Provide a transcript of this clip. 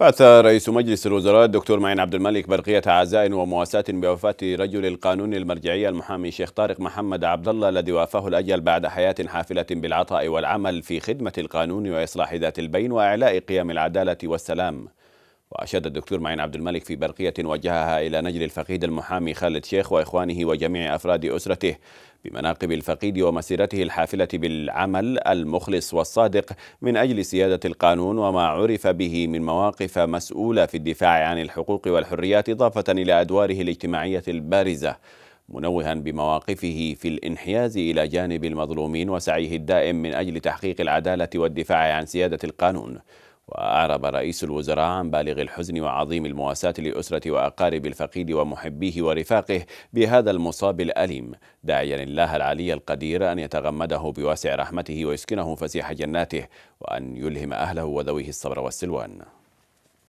بعث رئيس مجلس الوزراء الدكتور معين عبد الملك برقية عزاء ومواساة بوفاة رجل القانون المرجعية المحامي شيخ طارق محمد عبد الله الذي وافاه الأجل بعد حياة حافلة بالعطاء والعمل في خدمة القانون وإصلاح ذات البين وإعلاء قيم العدالة والسلام وأشاد الدكتور معين عبد الملك في برقية وجهها إلى نجل الفقيد المحامي خالد شيخ وإخوانه وجميع أفراد أسرته بمناقب الفقيد ومسيرته الحافلة بالعمل المخلص والصادق من أجل سيادة القانون وما عرف به من مواقف مسؤولة في الدفاع عن الحقوق والحريات إضافة إلى أدواره الاجتماعية البارزة منوها بمواقفه في الانحياز إلى جانب المظلومين وسعيه الدائم من أجل تحقيق العدالة والدفاع عن سيادة القانون وأعرب رئيس الوزراء عن بالغ الحزن وعظيم المواساة لأسرة وأقارب الفقيد ومحبيه ورفاقه بهذا المصاب الأليم داعيا الله العلي القدير أن يتغمده بواسع رحمته ويسكنه فسيح جناته وأن يلهم أهله وذويه الصبر والسلوان